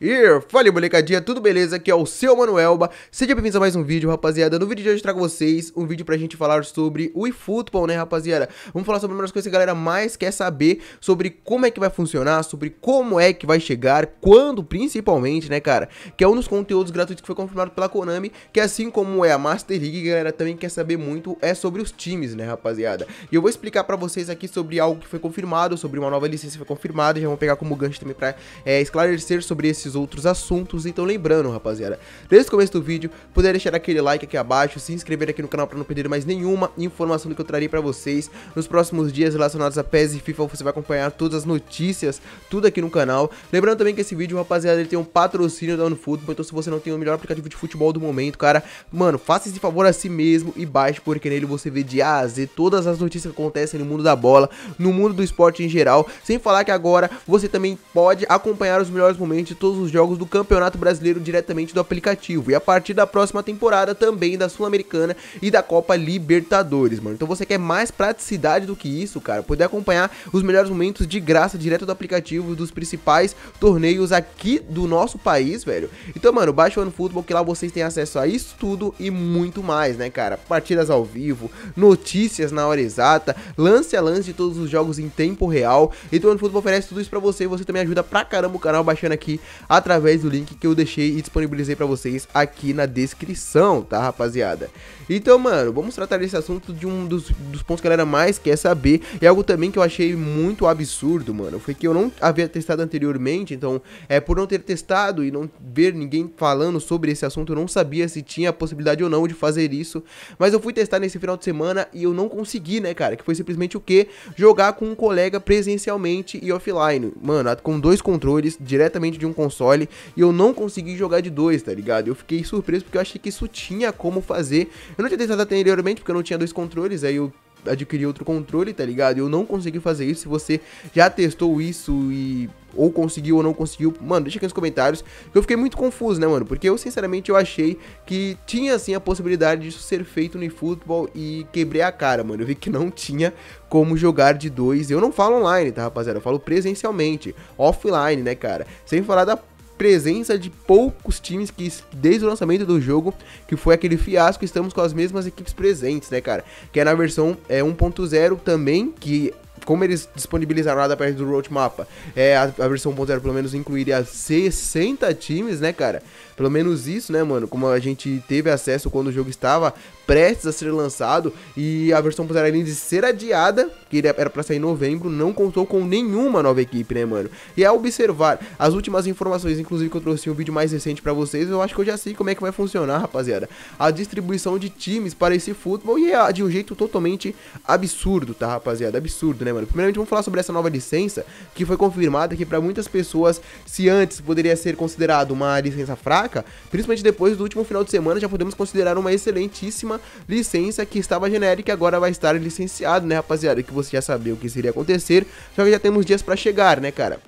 E fala molecadinha, tudo beleza? Aqui é o seu Manuelba. Seja bem-vindo a mais um vídeo, rapaziada. No vídeo de hoje eu trago vocês um vídeo pra gente falar sobre o eFootball, né, rapaziada? Vamos falar sobre uma das coisas que a galera mais quer saber, sobre como é que vai funcionar, sobre como é que vai chegar, quando principalmente, né, cara? Que é um dos conteúdos gratuitos que foi confirmado pela Konami, que assim como é a Master League, a galera também quer saber muito, é sobre os times, né, rapaziada? E eu vou explicar pra vocês aqui sobre algo que foi confirmado, sobre uma nova licença que foi confirmada, já vamos pegar como gancho também pra é, esclarecer sobre esses esses outros assuntos. Então lembrando, rapaziada, desde o começo do vídeo, puder deixar aquele like aqui abaixo, se inscrever aqui no canal para não perder mais nenhuma informação do que eu trarei para vocês. Nos próximos dias relacionados a PES e FIFA, você vai acompanhar todas as notícias, tudo aqui no canal. Lembrando também que esse vídeo, rapaziada, ele tem um patrocínio da OneFootball, então se você não tem o melhor aplicativo de futebol do momento, cara, mano, faça esse favor a si mesmo e baixe, porque nele você vê de A a Z todas as notícias que acontecem no mundo da bola, no mundo do esporte em geral, sem falar que agora você também pode acompanhar os melhores momentos de todos todos os jogos do Campeonato Brasileiro diretamente do aplicativo. E a partir da próxima temporada também da Sul-Americana e da Copa Libertadores, mano. Então você quer mais praticidade do que isso, cara? Poder acompanhar os melhores momentos de graça direto do aplicativo dos principais torneios aqui do nosso país, velho. Então, mano, baixa o Futebol que lá vocês têm acesso a isso tudo e muito mais, né, cara? Partidas ao vivo, notícias na hora exata, lance a lance de todos os jogos em tempo real. Então, o Futebol oferece tudo isso para você e você também ajuda pra caramba o canal baixando aqui através do link que eu deixei e disponibilizei para vocês aqui na descrição, tá, rapaziada? Então, mano, vamos tratar desse assunto de um dos, dos pontos que a galera mais quer saber. E algo também que eu achei muito absurdo, mano, foi que eu não havia testado anteriormente, então, é por não ter testado e não ver ninguém falando sobre esse assunto, eu não sabia se tinha a possibilidade ou não de fazer isso. Mas eu fui testar nesse final de semana e eu não consegui, né, cara? Que foi simplesmente o quê? Jogar com um colega presencialmente e offline. Mano, com dois controles diretamente de um console console e eu não consegui jogar de dois, tá ligado? Eu fiquei surpreso porque eu achei que isso tinha como fazer. Eu não tinha testado anteriormente porque eu não tinha dois controles, aí eu adquirir outro controle, tá ligado? Eu não consegui fazer isso. Se você já testou isso e ou conseguiu ou não conseguiu, mano, deixa aqui nos comentários. Que eu fiquei muito confuso, né, mano? Porque eu sinceramente eu achei que tinha assim a possibilidade disso ser feito no eFootball e quebrei a cara, mano. Eu vi que não tinha como jogar de dois. Eu não falo online, tá, rapaziada? Eu falo presencialmente, offline, né, cara? Sem falar da presença de poucos times que desde o lançamento do jogo, que foi aquele fiasco, estamos com as mesmas equipes presentes, né, cara? Que é na versão é, 1.0 também, que como eles disponibilizaram nada da parte do roadmap, é, a, a versão 1.0 pelo menos incluiria 60 times, né, cara? Pelo menos isso, né, mano? Como a gente teve acesso quando o jogo estava prestes a ser lançado e a versão Passarinense ser adiada, que era para sair em novembro, não contou com nenhuma nova equipe, né, mano? E a é observar as últimas informações, inclusive que eu trouxe um vídeo mais recente para vocês, eu acho que eu já sei como é que vai funcionar, rapaziada. A distribuição de times para esse futebol e é de um jeito totalmente absurdo, tá, rapaziada? Absurdo, né, mano? Primeiramente, vamos falar sobre essa nova licença que foi confirmada que para muitas pessoas, se antes poderia ser considerado uma licença fraca, placa, principalmente depois do último final de semana, já podemos considerar uma excelentíssima licença que estava genérica e agora vai estar licenciado, né, rapaziada? Que você já sabia o que iria acontecer, só que já temos dias para chegar, né, cara?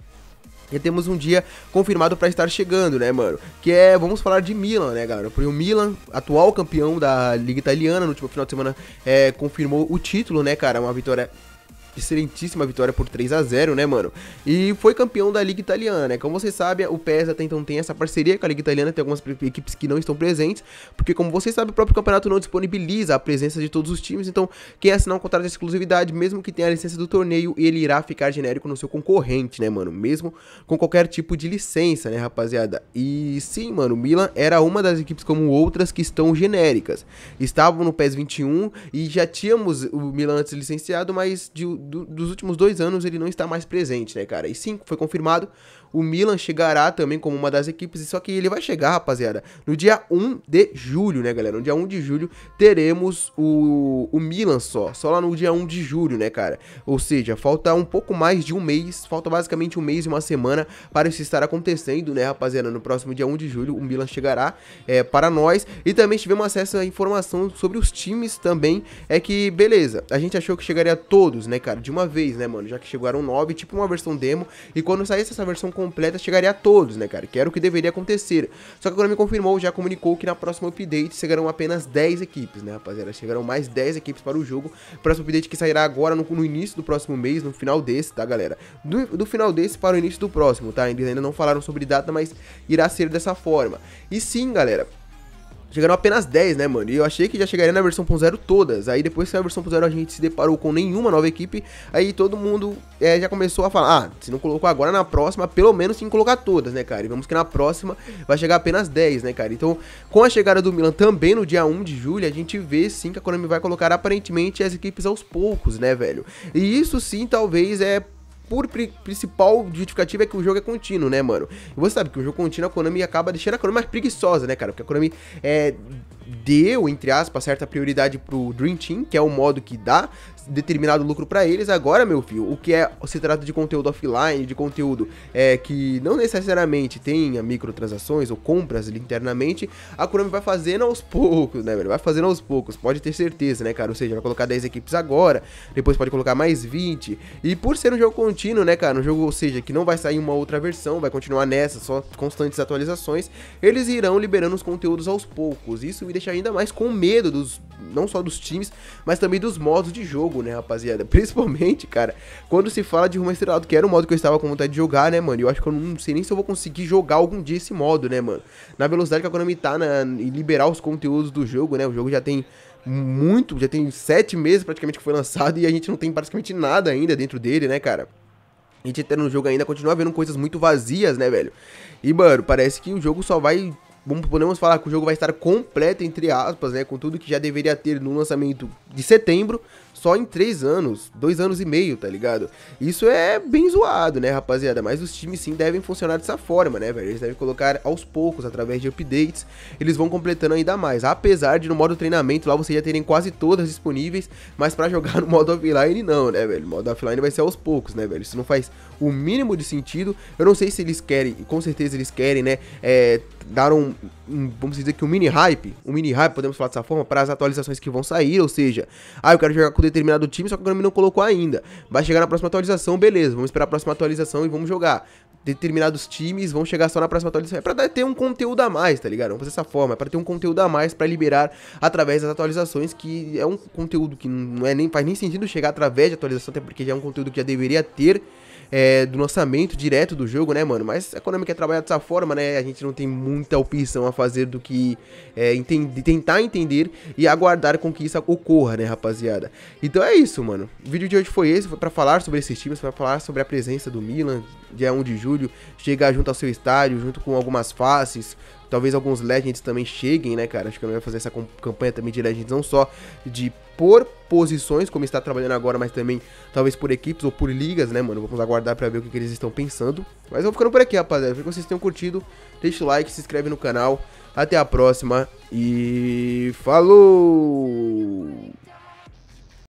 e temos um dia confirmado para estar chegando, né, mano? Que é, vamos falar de Milan, né, galera? Porque o Milan, atual campeão da Liga Italiana, no último final de semana, é, confirmou o título, né, cara? Uma vitória excelentíssima vitória por 3 a 0 né, mano? E foi campeão da Liga Italiana, né? Como você sabe, o PES até então tem essa parceria com a Liga Italiana, tem algumas equipes que não estão presentes, porque como você sabe, o próprio campeonato não disponibiliza a presença de todos os times, então quem assinar um contrato de exclusividade, mesmo que tenha a licença do torneio, ele irá ficar genérico no seu concorrente, né, mano? Mesmo com qualquer tipo de licença, né, rapaziada? E sim, mano, o Milan era uma das equipes como outras que estão genéricas. Estavam no PES 21 e já tínhamos o Milan antes licenciado, mas de, do, dos últimos dois anos ele não está mais presente, né, cara? E sim, foi confirmado o Milan chegará também como uma das equipes, só que ele vai chegar, rapaziada, no dia 1 de julho, né, galera? No dia 1 de julho teremos o, o Milan só, só lá no dia 1 de julho, né, cara? Ou seja, falta um pouco mais de um mês, falta basicamente um mês e uma semana para isso estar acontecendo, né, rapaziada? No próximo dia 1 de julho o Milan chegará é, para nós e também tivemos acesso à informação sobre os times também, é que, beleza, a gente achou que chegaria todos, né, cara, de uma vez, né, mano? Já que chegaram 9, tipo uma versão demo e quando saísse essa versão completa chegaria a todos, né, cara? Que era o que deveria acontecer. Só que agora me confirmou, já comunicou que na próxima update chegarão apenas 10 equipes, né, rapaziada? Chegarão mais 10 equipes para o jogo. Próximo update que sairá agora no, no início do próximo mês, no final desse, tá, galera? Do, do final desse para o início do próximo, tá? Eles ainda não falaram sobre data, mas irá ser dessa forma. E sim, galera, Chegaram apenas 10, né, mano? E eu achei que já chegaria na versão 1.0 todas. Aí depois que a versão 1.0 a gente se deparou com nenhuma nova equipe, aí todo mundo é, já começou a falar, ah, se não colocou agora, na próxima, pelo menos tem que colocar todas, né, cara? E vamos que na próxima vai chegar apenas 10, né, cara? Então, com a chegada do Milan também no dia 1 de julho, a gente vê sim que a Konami vai colocar aparentemente as equipes aos poucos, né, velho? E isso sim, talvez é por principal justificativa é que o jogo é contínuo, né, mano? E você sabe que o jogo contínuo a Konami acaba deixando a Konami mais preguiçosa, né, cara? Porque a Konami é deu, entre aspas, certa prioridade pro Dream Team, que é o modo que dá determinado lucro para eles. Agora, meu filho, o que é se trata de conteúdo offline, de conteúdo é, que não necessariamente tenha microtransações ou compras internamente, a Konami vai fazendo aos poucos, né, velho? Vai fazendo aos poucos, pode ter certeza, né, cara? Ou seja, vai colocar 10 equipes agora, depois pode colocar mais 20. E por ser um jogo contínuo, né, cara? Um jogo, ou seja, que não vai sair uma outra versão, vai continuar nessa, só constantes atualizações, eles irão liberando os conteúdos aos poucos. Isso me deixa ainda mais com medo dos não só dos times, mas também dos modos de jogo, né, rapaziada? Principalmente, cara, quando se fala de rumo estrelado, que era o modo que eu estava com vontade de jogar, né, mano? Eu acho que eu não sei nem se eu vou conseguir jogar algum dia esse modo, né, mano? Na velocidade que a Konami tá na, e liberar os conteúdos do jogo, né? O jogo já tem muito, já tem sete meses praticamente que foi lançado e a gente não tem praticamente nada ainda dentro dele, né, cara? A gente entra tá no jogo ainda, continua vendo coisas muito vazias, né, velho? E, mano, parece que o jogo só vai podemos falar que o jogo vai estar completo, entre aspas, né? Com tudo que já deveria ter no lançamento de setembro só em três anos, dois anos e meio, tá ligado? Isso é bem zoado, né, rapaziada? Mas os times sim devem funcionar dessa forma, né, velho? Eles devem colocar aos poucos, através de updates, eles vão completando ainda mais. Apesar de no modo treinamento lá vocês já terem quase todas disponíveis, mas para jogar no modo offline não, né, velho? O modo offline vai ser aos poucos, né, velho? Isso não faz o mínimo de sentido. Eu não sei se eles querem, com certeza eles querem, né, é, dar um, um, vamos dizer que um mini hype, um mini hype, podemos falar dessa forma, para as atualizações que vão sair, ou seja, seja, ah, eu quero jogar com determinado time, só que o Konami não colocou ainda. Vai chegar na próxima atualização, beleza, vamos esperar a próxima atualização e vamos jogar determinados times vão chegar só na próxima atualização. É pra ter um conteúdo a mais, tá ligado? Vamos fazer essa forma. É pra ter um conteúdo a mais pra liberar através das atualizações, que é um conteúdo que não é nem, faz nem sentido chegar através de atualização, até porque já é um conteúdo que já deveria ter. É, do lançamento direto do jogo, né, mano? Mas a Konami quer trabalhar dessa forma, né? A gente não tem muita opção a fazer do que é, entender, tentar entender e aguardar com que isso ocorra, né, rapaziada? Então é isso, mano. O vídeo de hoje foi esse, foi pra falar sobre esses times, foi pra falar sobre a presença do Milan, dia 1 de julho julho chegar junto ao seu estádio, junto com algumas faces. Talvez alguns Legends também cheguem, né, cara? Acho que eu vai fazer essa campanha também de Legends, não só de por posições, como está trabalhando agora, mas também talvez por equipes ou por ligas, né, mano? Vamos aguardar para ver o que, que, eles estão pensando. Mas eu vou ficando por aqui, rapaziada. Espero que vocês tenham curtido. Deixa o like, se inscreve no canal. Até a próxima e falou!